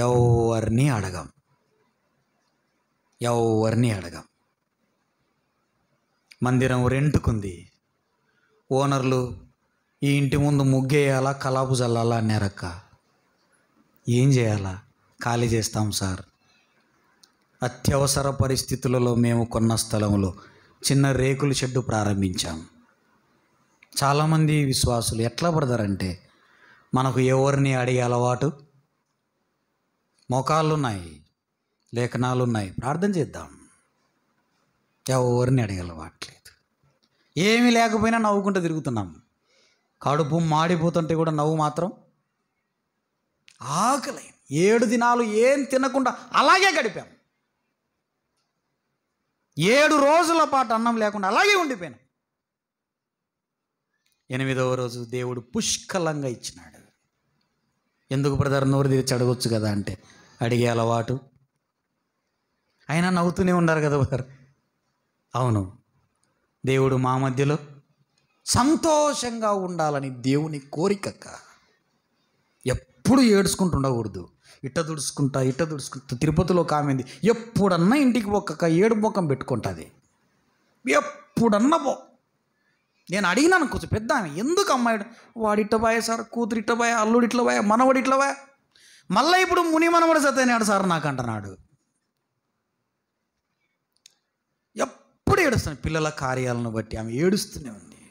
ఎవరిని అడగం ఎవరిని అడగం మందిరం రెంట్కుంది ఓనర్లు ఈ ఇంటి ముందు ముగ్గేయాలా కలాపు చల్లాలా అన్నారక్క ఏం చేయాలా ఖాళీ చేస్తాం సార్ అత్యవసర పరిస్థితులలో మేము కొన్న స్థలంలో చిన్న రేకుల షెడ్డు ప్రారంభించాం చాలామంది విశ్వాసులు ఎట్లా పడతారంటే మనకు ఎవరిని అడిగే అలవాటు మోకాళ్ళున్నాయి లేఖనాలున్నాయి ప్రార్థన చేద్దాం ఎవరిని అడగలవాట్లేదు ఏమీ లేకపోయినా నవ్వుకుంటూ తిరుగుతున్నాం కడుపు మాడిపోతుంటే కూడా నవ్వు మాత్రం ఆకలి ఏడు దినాలు ఏం తినకుండా అలాగే గడిపాం ఏడు రోజుల పాటు అన్నం లేకుండా అలాగే ఉండిపోయినాం ఎనిమిదవ రోజు దేవుడు పుష్కలంగా ఇచ్చినాడు ఎందుకు బ్రదర్ నోరు తీర్చి అడగొచ్చు కదా అంటే అడిగే అలవాటు అయినా నవ్వుతూనే ఉన్నారు కదా బ్రదర్ అవును దేవుడు మా మధ్యలో సంతోషంగా ఉండాలని దేవుని కోరికక్క ఎప్పుడు ఉండకూడదు ఇట్ట దుడుచుకుంటా ఇట్ట దుడుచుకుంటా తిరుపతిలో కామింది ఎప్పుడన్నా ఇంటికి ఒక్కక ఏడు ముఖం పెట్టుకుంటుంది ఎప్పుడన్నా పో నేను అడిగినాను కొంచెం పెద్ద ఆమె ఎందుకు అమ్మాయిడు వాడిట్ట బాయ సార్ కూతురు ఇట్ట బాయ అల్లుడు ఇట్ల బాయ మనవడు ఇట్ల బాయ మళ్ళీ ఇప్పుడు ముని మనవడు సతైనాడు సార్ నాకు అంటున్నాడు ఎప్పుడు ఏడుస్తాను పిల్లల కార్యాలను బట్టి ఆమె ఏడుస్తూనే ఉంది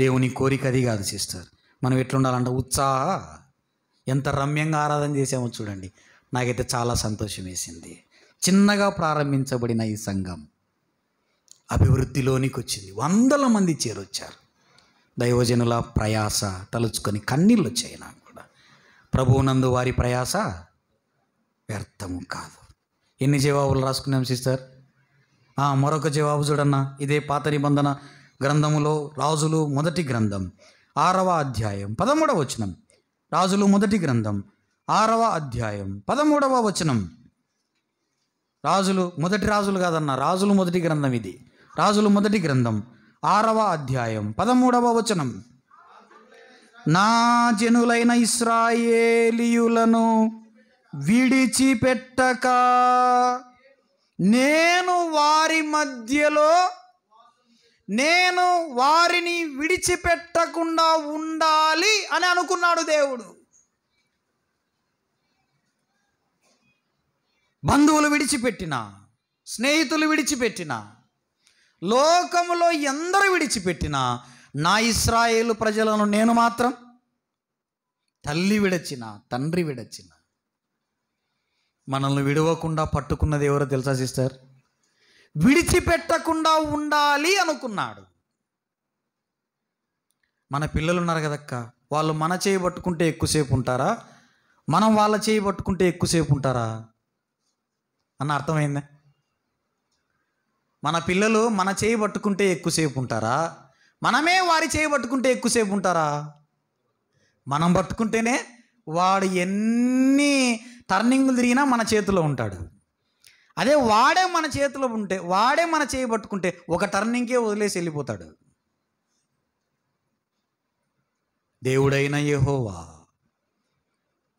దేవుని కోరిక అది కాదు సిస్టర్ మనం ఎట్లుండాలంటే ఉత్సాహ ఎంత రమ్యంగా ఆరాధన చేసామో చూడండి నాకైతే చాలా సంతోషం వేసింది చిన్నగా ప్రారంభించబడిన ఈ సంఘం అభివృద్ధిలోనికి వచ్చింది వందల మంది చేరొచ్చారు దైవజనుల ప్రయాస తలుచుకొని కన్నీళ్ళు వచ్చాయి నాకు కూడా ప్రభువునందు వారి ప్రయాస వ్యర్థము కాదు ఎన్ని జవాబులు రాసుకున్నాం సిస్టర్ మరొక జవాబు చూడన్న ఇదే పాత నిబంధన గ్రంథములో రాజులు మొదటి గ్రంథం ఆరవ అధ్యాయం పదమూడవ వచనం రాజులు మొదటి గ్రంథం ఆరవ అధ్యాయం పదమూడవ వచనం రాజులు మొదటి రాజులు కాదన్న రాజులు మొదటి గ్రంథం ఇది రాజులు మొదటి గ్రంథం ఆరవ అధ్యాయం పదమూడవ వచనం నా జనులైన ఇస్రాయేలియులను విడిచిపెట్టక నేను వారి మధ్యలో నేను వారిని విడిచిపెట్టకుండా ఉండాలి అని అనుకున్నాడు దేవుడు బంధువులు విడిచిపెట్టిన స్నేహితులు విడిచిపెట్టిన లోకములో ఎందరు విడిచిపెట్టిన నా ఇస్రాయేలు ప్రజలను నేను మాత్రం తల్లి విడచిన తండ్రి విడచిన మనల్ని విడవకుండా పట్టుకున్నది ఎవరో తెలుసా సిస్టర్ విడిచిపెట్టకుండా ఉండాలి అనుకున్నాడు మన పిల్లలు ఉన్నారు కదక్క వాళ్ళు మన చేయి పట్టుకుంటే ఎక్కువసేపు ఉంటారా మనం వాళ్ళ చేయి పట్టుకుంటే ఎక్కువసేపు ఉంటారా అన్న అర్థమైందా మన పిల్లలు మన చేయి పట్టుకుంటే ఎక్కువసేపు ఉంటారా మనమే వారి చేయి పట్టుకుంటే ఎక్కువసేపు ఉంటారా మనం పట్టుకుంటేనే వాడు ఎన్ని టర్నింగ్లు తిరిగినా మన చేతిలో ఉంటాడు అదే వాడే మన చేతిలో ఉంటే వాడే మన చేయి పట్టుకుంటే ఒక టర్నింగ్కే వదిలేసి వెళ్ళిపోతాడు దేవుడైన యహోవా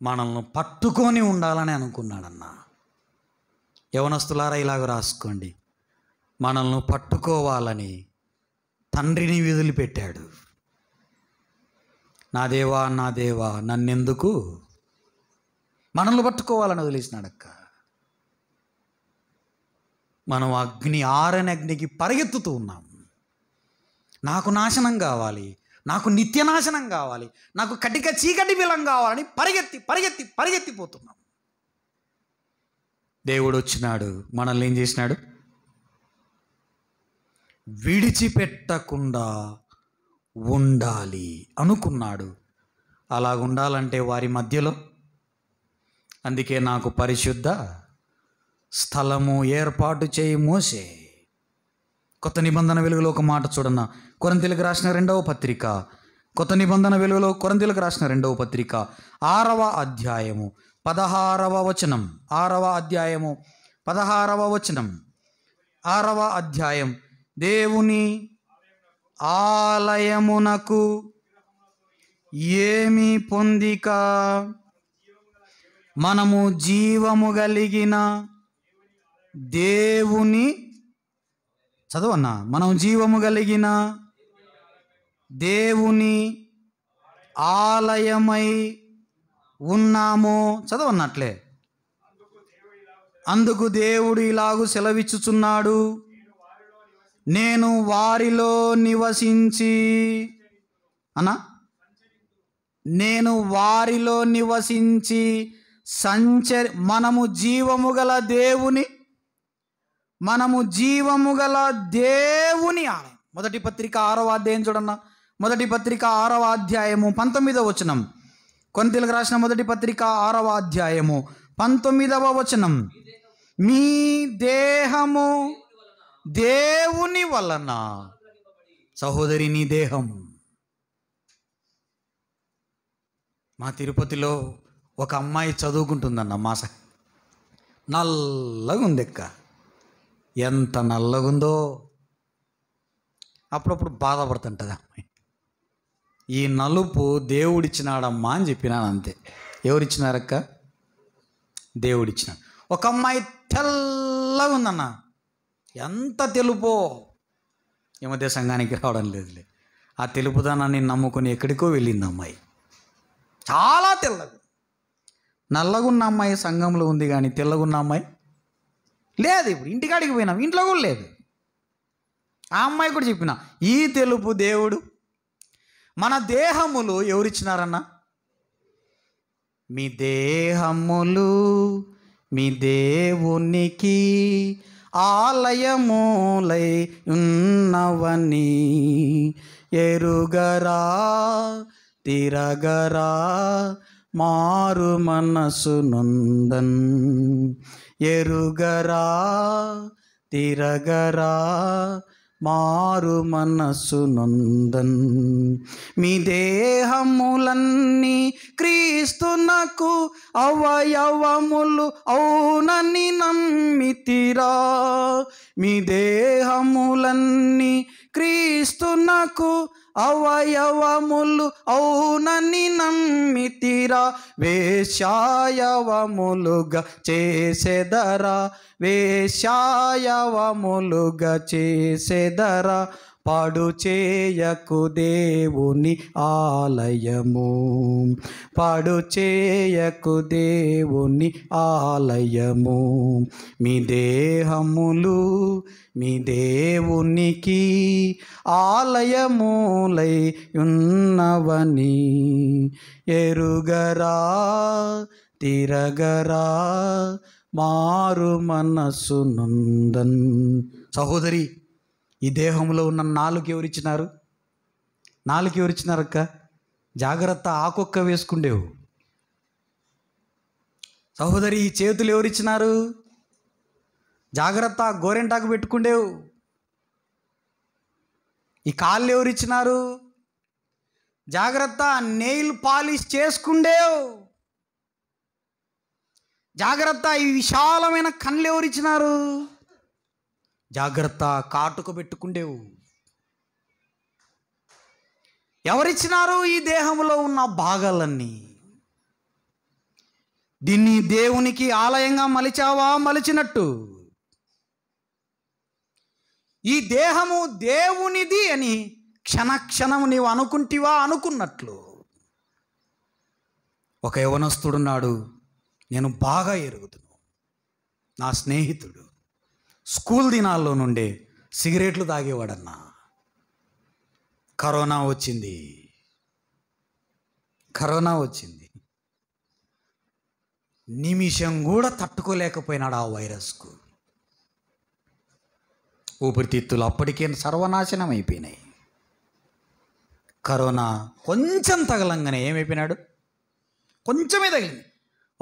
మనల్ని పట్టుకొని ఉండాలని అనుకున్నాడన్నా యవనస్తులారా ఇలాగ రాసుకోండి మనల్ని పట్టుకోవాలని తండ్రిని వీధులు పెట్టాడు నా దేవా నా దేవా నన్నెందుకు మనల్ని పట్టుకోవాలని వదిలేసినాడు అక్క మనం అగ్ని ఆరని అగ్నికి పరిగెత్తుతూ ఉన్నాం నాకు నాశనం కావాలి నాకు నిత్యనాశనం కావాలి నాకు కటిక చీకటి బిలం కావాలని పరిగెత్తి పరిగెత్తి పరిగెత్తిపోతున్నాం దేవుడు వచ్చినాడు మనల్ని ఏం చేసినాడు విడిచిపెట్టకుండా ఉండాలి అనుకున్నాడు అలాగుండాలంటే వారి మధ్యలో అందుకే నాకు పరిశుద్ధ స్థలము ఏర్పాటు చేయి మోసే కొత్త నిబంధన వెలుగులో ఒక మాట చూడన్న కొరంతిలకు రాసిన రెండవ పత్రిక కొత్త నిబంధన వెలుగులో కొరంతిలకు రాసిన రెండవ పత్రిక ఆరవ అధ్యాయము పదహారవ వచనం ఆరవ అధ్యాయము పదహారవ వచనం ఆరవ అధ్యాయం దేవుని ఆలయమునకు ఏమి పొందిక మనము జీవము కలిగిన దేవుని చదవన్నా మనం జీవము కలిగిన దేవుని ఆలయమై ఉన్నాము చదవన్నట్లే అందుకు దేవుడు ఇలాగు సెలవిచ్చుచున్నాడు నేను వారిలో నివసించి అన్నా నేను వారిలో నివసించి సంచరి మనము జీవము గల దేవుని మనము జీవము గల దేవుని ఆలయం మొదటి పత్రిక ఆరవ అధ్యాయం చూడన్న మొదటి పత్రిక ఆరవ అధ్యాయము పంతొమ్మిదవ వచనం కొంతలకు రాసిన మొదటి పత్రిక ఆరవ అధ్యాయము పంతొమ్మిదవ వచనం మీ దేహము దేవుని వలన సహోదరి నీ దేహం మా తిరుపతిలో ఒక అమ్మాయి చదువుకుంటుందన్న మాస నల్లగుంది ఎక్క ఎంత నల్లగుందో అప్పుడప్పుడు బాధపడుతుంటుంది అమ్మాయి ఈ నలుపు దేవుడిచ్చినాడమ్మా అని చెప్పినాను అంతే ఎవరిచ్చినారక్క దేవుడిచ్చినాడు ఒక అమ్మాయి తెల్లగా ఉందన్న ఎంత తెలుపో ఈ మధ్య సంఘానికి రావడం లేదులే ఆ తెలుపుదనాన్ని నమ్ముకొని ఎక్కడికో వెళ్ళింది అమ్మాయి చాలా తెల్లదు నల్లగున్న అమ్మాయి సంఘంలో ఉంది కానీ తెల్లగున్న అమ్మాయి లేదు ఇప్పుడు ఇంటికాడికి పోయినాం ఇంట్లో కూడా లేదు ఆ అమ్మాయి కూడా చెప్పిన ఈ తెలుపు దేవుడు మన దేహములు ఎవరిచ్చినారన్నా మీ దేహములు మీ దేవునికి ఆలయములై ఉన్నవని ఎరుగరా తిరగరా మారు మనసు నందన్ ఎరుగరా తిరగరా మారు మనసు నందన్ మీ దేహములన్నీ క్రీస్తునకు అవయవములు అవునని నమ్మితిరా మీ దేహములన్నీ క్రీస్తునకు అవయవములు అవునని నమ్మితిరా వేషాయవములుగా చేసెదరా వేషాయవములుగా చేసెదరా పాడు చేయకు దేవుని ఆలయము పాడు చేయకు దేవుని ఆలయము మీ దేహములు మీ దేవునికి ఆలయములై ఉన్నవని ఎరుగరా తిరగరా మారు మనసు నందన్ సహోదరి ఈ దేహంలో ఉన్న నాలుగు ఎవరిచ్చినారు నాలుగు ఎవరిచ్చినారక్క జాగ్రత్త ఆకొక్క వేసుకుండేవు సహోదరి ఈ చేతులు ఎవరిచ్చినారు జాగ్రత్త గోరెంటాకు పెట్టుకుండేవు ఈ కాళ్ళు ఎవరిచ్చినారు జాగ్రత్త నెయిల్ పాలిష్ చేసుకుండేవు జాగ్రత్త ఈ విశాలమైన కళ్ళు ఎవరిచ్చినారు జాగ్రత్త కాటుకు పెట్టుకుండేవు ఎవరిచ్చినారు ఈ దేహంలో ఉన్న భాగాలన్నీ దీన్ని దేవునికి ఆలయంగా మలిచావా మలిచినట్టు ఈ దేహము దేవునిది అని క్షణక్షణం నీవు అనుకుంటివా అనుకున్నట్లు ఒక యవనస్తుడున్నాడు నేను బాగా ఎరుగుతును నా స్నేహితుడు స్కూల్ దినాల్లో నుండే సిగరెట్లు తాగేవాడన్నా కరోనా వచ్చింది కరోనా వచ్చింది నిమిషం కూడా తట్టుకోలేకపోయినాడు ఆ వైరస్కు ఊపిరితిత్తులు అప్పటికే సర్వనాశనం అయిపోయినాయి కరోనా కొంచెం తగలంగానే ఏమైపోయినాడు కొంచెమే తగిలింది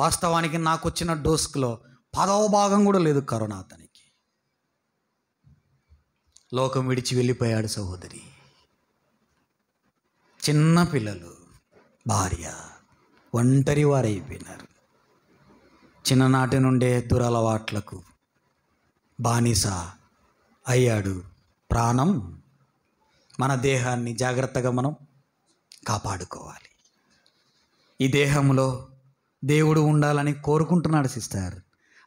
వాస్తవానికి నాకు వచ్చిన డోస్క్లో పదవ భాగం కూడా లేదు కరోనా అతని లోకం విడిచి వెళ్ళిపోయాడు సహోదరి చిన్న పిల్లలు భార్య ఒంటరి వారైపోయినారు చిన్ననాటి నుండే దురలవాట్లకు బానిస అయ్యాడు ప్రాణం మన దేహాన్ని జాగ్రత్తగా మనం కాపాడుకోవాలి ఈ దేహంలో దేవుడు ఉండాలని కోరుకుంటున్నాడు సిస్టర్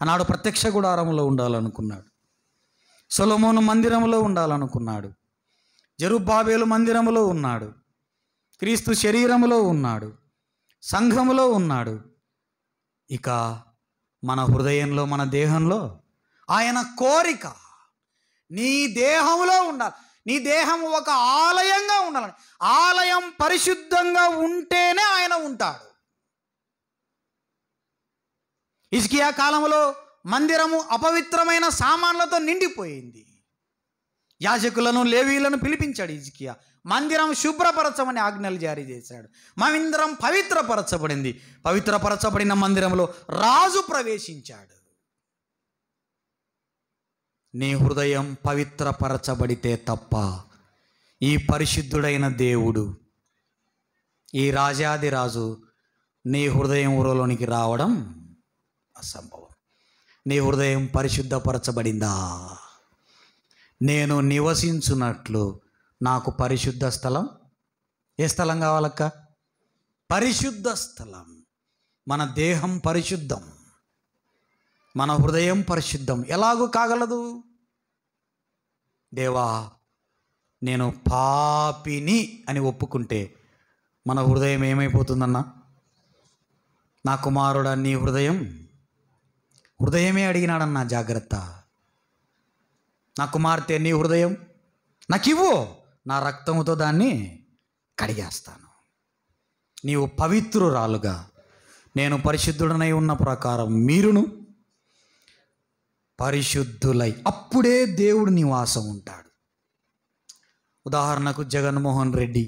ఆనాడు ప్రత్యక్ష గుడారంలో ఉండాలనుకున్నాడు సొలమోను మందిరంలో ఉండాలనుకున్నాడు జరుబాబేలు మందిరంలో ఉన్నాడు క్రీస్తు శరీరంలో ఉన్నాడు సంఘములో ఉన్నాడు ఇక మన హృదయంలో మన దేహంలో ఆయన కోరిక నీ దేహంలో ఉండాలి నీ దేహం ఒక ఆలయంగా ఉండాలని ఆలయం పరిశుద్ధంగా ఉంటేనే ఆయన ఉంటాడు ఇసుకియా కాలంలో మందిరము అపవిత్రమైన సామాన్లతో నిండిపోయింది యాజకులను లేవీలను పిలిపించాడు ఇజికియా మందిరం శుభ్రపరచమని ఆజ్ఞలు జారీ చేశాడు మందిరం పవిత్రపరచబడింది పవిత్రపరచబడిన మందిరంలో రాజు ప్రవేశించాడు నీ హృదయం పవిత్రపరచబడితే తప్ప ఈ పరిశుద్ధుడైన దేవుడు ఈ రాజాది రాజు నీ హృదయం ఊరలోనికి రావడం అసంభవం నీ హృదయం పరిశుద్ధపరచబడిందా నేను నివసించున్నట్లు నాకు పరిశుద్ధ స్థలం ఏ స్థలం కావాలక్క పరిశుద్ధ స్థలం మన దేహం పరిశుద్ధం మన హృదయం పరిశుద్ధం ఎలాగూ కాగలదు దేవా నేను పాపిని అని ఒప్పుకుంటే మన హృదయం ఏమైపోతుందన్నా నా కుమారుడు నీ హృదయం హృదయమే అడిగినాడన్న జాగ్రత్త నా కుమార్తె నీ హృదయం నాకివ్వు నా రక్తముతో దాన్ని కడిగేస్తాను నీవు పవిత్రురాలుగా నేను పరిశుద్ధుడనై ఉన్న ప్రకారం మీరును పరిశుద్ధులై అప్పుడే దేవుడు నివాసం ఉంటాడు ఉదాహరణకు జగన్మోహన్ రెడ్డి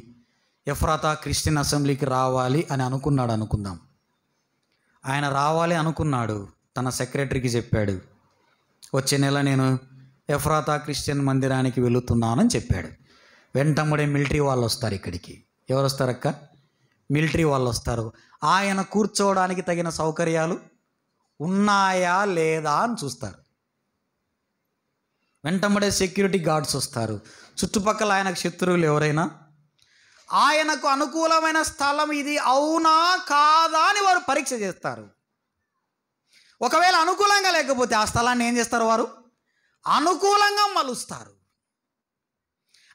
ఎఫ్రాతా క్రిస్టియన్ అసెంబ్లీకి రావాలి అని అనుకున్నాడు అనుకుందాం ఆయన రావాలి అనుకున్నాడు తన సెక్రటరీకి చెప్పాడు వచ్చే నెల నేను ఎఫ్రాతా క్రిస్టియన్ మందిరానికి వెళుతున్నానని చెప్పాడు వెంటముడే మిలిటరీ వాళ్ళు వస్తారు ఇక్కడికి ఎవరు వస్తారక్క మిలిటరీ వాళ్ళు వస్తారు ఆయన కూర్చోవడానికి తగిన సౌకర్యాలు ఉన్నాయా లేదా అని చూస్తారు వెంటంబడే సెక్యూరిటీ గార్డ్స్ వస్తారు చుట్టుపక్కల ఆయనకు శత్రువులు ఎవరైనా ఆయనకు అనుకూలమైన స్థలం ఇది అవునా కాదా అని వారు పరీక్ష చేస్తారు ఒకవేళ అనుకూలంగా లేకపోతే ఆ స్థలాన్ని ఏం చేస్తారు వారు అనుకూలంగా మలుస్తారు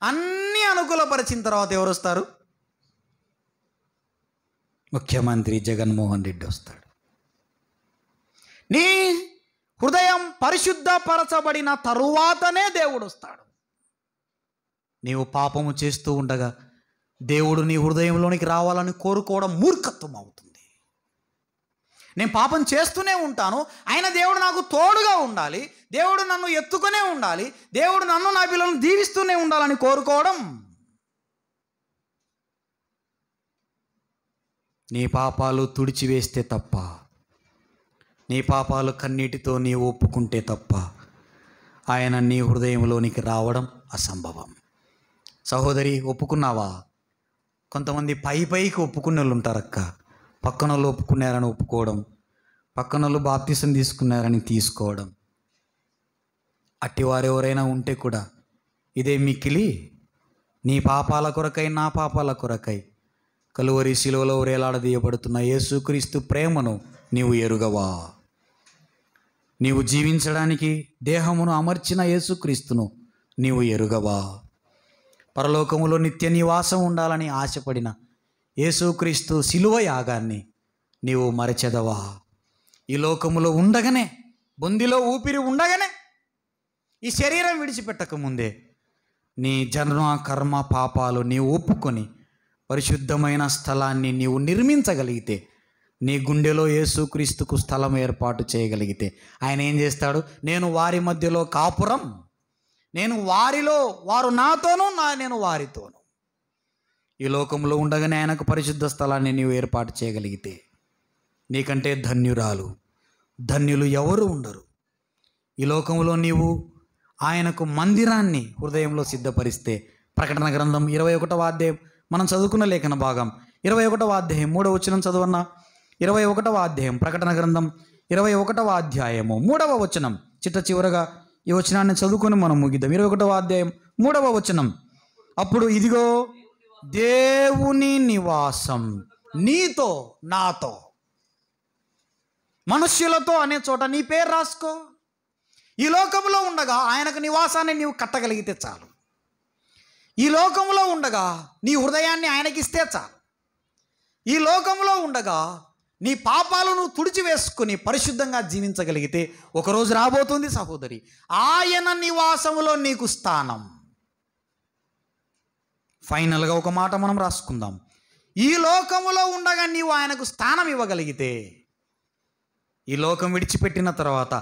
అన్నీ అనుకూలపరిచిన తర్వాత ఎవరు వస్తారు ముఖ్యమంత్రి జగన్మోహన్ రెడ్డి వస్తాడు నీ హృదయం పరిశుద్ధపరచబడిన తరువాతనే దేవుడు వస్తాడు నీవు పాపము చేస్తూ ఉండగా దేవుడు నీ హృదయంలోనికి రావాలని కోరుకోవడం మూర్ఖత్వం అవుతుంది నేను పాపం చేస్తూనే ఉంటాను ఆయన దేవుడు నాకు తోడుగా ఉండాలి దేవుడు నన్ను ఎత్తుకునే ఉండాలి దేవుడు నన్ను నా పిల్లలను దీవిస్తూనే ఉండాలని కోరుకోవడం నీ పాపాలు తుడిచివేస్తే తప్ప నీ పాపాలు కన్నీటితో నీ ఒప్పుకుంటే తప్ప ఆయన నీ హృదయంలోనికి రావడం అసంభవం సహోదరి ఒప్పుకున్నావా కొంతమంది పై పైకి ఒప్పుకునే వాళ్ళు ఉంటారక్క పక్కన ఒప్పుకున్నారని ఒప్పుకోవడం పక్కనలు బాప్తిసం తీసుకున్నారని తీసుకోవడం అట్టివారు ఎవరైనా ఉంటే కూడా ఇదే మిక్కిలి నీ పాపాల కొరకై నా పాపాల కొరకై కలువరి శిలువలో వేలాడదీయబడుతున్న యేసుక్రీస్తు ప్రేమను నీవు ఎరుగవా నీవు జీవించడానికి దేహమును అమర్చిన యేసుక్రీస్తును నీవు ఎరుగవా పరలోకములో నిత్య నివాసం ఉండాలని ఆశపడిన యేసుక్రీస్తు శిలువ యాగాన్ని నీవు మరచెదవా ఈ లోకములో ఉండగానే బొందిలో ఊపిరి ఉండగానే ఈ శరీరం విడిచిపెట్టకముందే నీ జన్మ కర్మ పాపాలు నీవు ఒప్పుకొని పరిశుద్ధమైన స్థలాన్ని నీవు నిర్మించగలిగితే నీ గుండెలో యేసుక్రీస్తుకు స్థలం ఏర్పాటు చేయగలిగితే ఆయన ఏం చేస్తాడు నేను వారి మధ్యలో కాపురం నేను వారిలో వారు నాతోనూ నా నేను వారితోనూ ఈ లోకంలో ఉండగానే ఆయనకు పరిశుద్ధ స్థలాన్ని నీవు ఏర్పాటు చేయగలిగితే నీకంటే ధన్యురాలు ధన్యులు ఎవరు ఉండరు ఈ లోకంలో నీవు ఆయనకు మందిరాన్ని హృదయంలో సిద్ధపరిస్తే ప్రకటన గ్రంథం ఇరవై ఒకటవ అధ్యాయం మనం చదువుకున్న లేఖన భాగం ఇరవై ఒకటవ అధ్యాయం మూడవ వచనం చదవన్న ఇరవై ఒకటవ అధ్యాయం ప్రకటన గ్రంథం ఇరవై ఒకటవ అధ్యాయము మూడవ వచనం చిట్ట చివరగా ఈ వచనాన్ని చదువుకొని మనం ముగిద్దాం ఇరవై ఒకటవ అధ్యాయం మూడవ వచనం అప్పుడు ఇదిగో దేవుని నివాసం నీతో నాతో మనుష్యులతో అనే చోట నీ పేరు రాసుకో ఈ లోకంలో ఉండగా ఆయనకు నివాసాన్ని నీవు కట్టగలిగితే చాలు ఈ లోకంలో ఉండగా నీ హృదయాన్ని ఆయనకిస్తే చాలు ఈ లోకంలో ఉండగా నీ పాపాలను తుడిచివేసుకుని పరిశుద్ధంగా జీవించగలిగితే ఒకరోజు రాబోతుంది సహోదరి ఆయన నివాసంలో నీకు స్థానం ఫైనల్గా ఒక మాట మనం రాసుకుందాం ఈ లోకములో ఉండగా నీవు ఆయనకు స్థానం ఇవ్వగలిగితే ఈ లోకం విడిచిపెట్టిన తర్వాత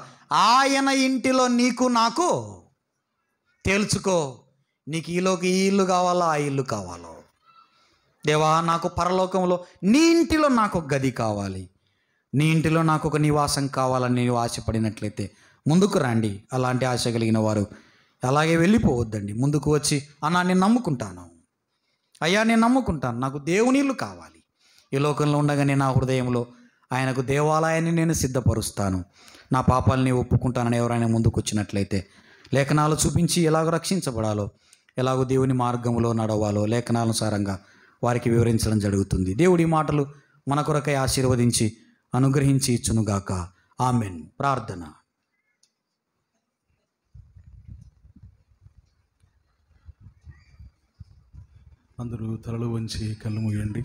ఆయన ఇంటిలో నీకు నాకు తేల్చుకో నీకు ఈలోకి ఈ ఇల్లు కావాలో ఆ ఇల్లు కావాలో దేవా నాకు పరలోకంలో నీ ఇంటిలో నాకు ఒక గది కావాలి నీ ఇంటిలో నాకు ఒక నివాసం కావాలని నీవు ఆశపడినట్లయితే ముందుకు రండి అలాంటి ఆశ కలిగిన వారు అలాగే వెళ్ళిపోవద్దండి ముందుకు వచ్చి అన్నా నేను నమ్ముకుంటాను అయ్యా నేను నమ్ముకుంటాను నాకు దేవునిళ్ళు కావాలి ఈ లోకంలో ఉండగానే నా హృదయంలో ఆయనకు దేవాలయాన్ని నేను సిద్ధపరుస్తాను నా పాపాలని ఒప్పుకుంటానని ఎవరైనా ముందుకు వచ్చినట్లయితే లేఖనాలు చూపించి ఎలాగో రక్షించబడాలో ఎలాగో దేవుని మార్గంలో నడవాలో లేఖనానుసారంగా వారికి వివరించడం జరుగుతుంది దేవుడి మాటలు మన కొరకై ఆశీర్వదించి అనుగ్రహించి ఇచ్చునుగాక ఆమెన్ ప్రార్థన అందరూ తలలు వంచి కళ్ళు మూయండి